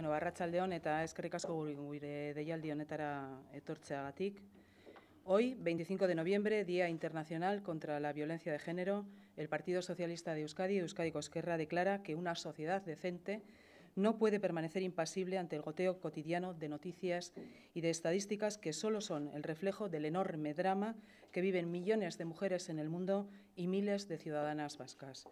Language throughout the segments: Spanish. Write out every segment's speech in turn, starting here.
Bueno, barratxaldeon eta eskerrik asko gure deialdi honetara Hoy, 25 de noviembre, Día Internacional contra la Violencia de Género, el Partido Socialista de Euskadi, Euskadi Cosquerra, declara que una sociedad decente no puede permanecer impasible ante el goteo cotidiano de noticias y de estadísticas que solo son el reflejo del enorme drama que viven millones de mujeres en el mundo y miles de ciudadanas vascas.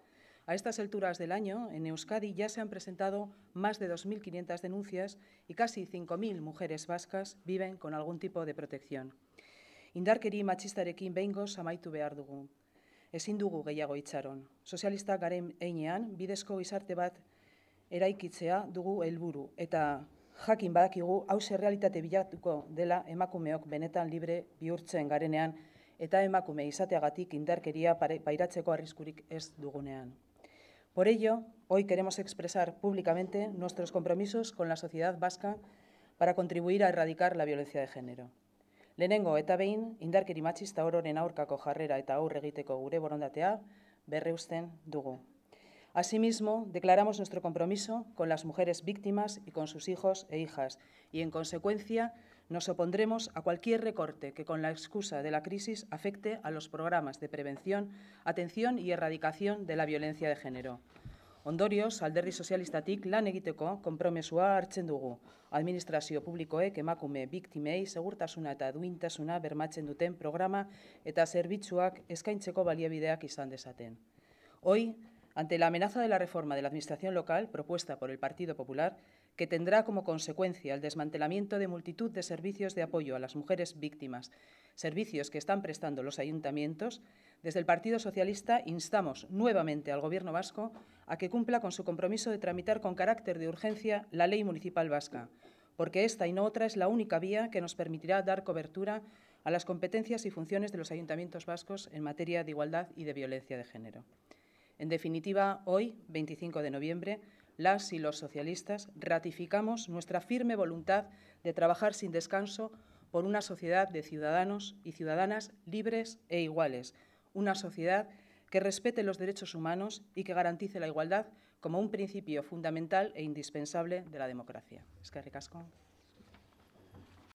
A estas alturas del año, en Euskadi ya se han presentado más de 2.500 denuncias y casi 5.000 mujeres vascas viven con algún tipo de protección. Indarkeri machistarekin behingo amaitu behar dugu. Ezin dugu gehiago itxaron. Sozialista garen einean, bidezko izarte bat eraikitzea dugu helburu eta jakin badakigu hause realitate bilatuko dela emakumeok benetan libre bihurtzen garenean eta emakume izateagatik indarkeria pairatzeko arriskurik ez dugunean. Por ello, hoy queremos expresar públicamente nuestros compromisos con la sociedad vasca para contribuir a erradicar la violencia de género. Lehenengo eta behin, indarkeri matxista aurkako jarrera eta Asimismo, declaramos nuestro compromiso con las mujeres víctimas y con sus hijos e hijas y, en consecuencia, Nos opondremos a cualquier recorte que con la excusa de la crisis afecte a los programas de prevención, atención y erradicación de la violencia de género. Ondorioz, alderri sozialistatik lan egiteko konpromesua hartzen dugu. Administrazio publikoek emakume biktimei segurtasuna eta duintasuna bermatzen duten programa eta zerbitzuak eskaintzeko baliabideak izan desaten. Hoi, ante la amenaza de la reforma de la Administración local propuesta por el Partido Popular, que tendrá como consecuencia el desmantelamiento de multitud de servicios de apoyo a las mujeres víctimas, servicios que están prestando los ayuntamientos, desde el Partido Socialista instamos nuevamente al Gobierno vasco a que cumpla con su compromiso de tramitar con carácter de urgencia la Ley Municipal Vasca, porque esta y no otra es la única vía que nos permitirá dar cobertura a las competencias y funciones de los ayuntamientos vascos en materia de igualdad y de violencia de género. En definitiva, hoy, 25 de noviembre, las y los socialistas ratificamos nuestra firme voluntad de trabajar sin descanso por una sociedad de ciudadanos y ciudadanas libres e iguales, una sociedad que respete los derechos humanos y que garantice la igualdad como un principio fundamental e indispensable de la democracia. Es que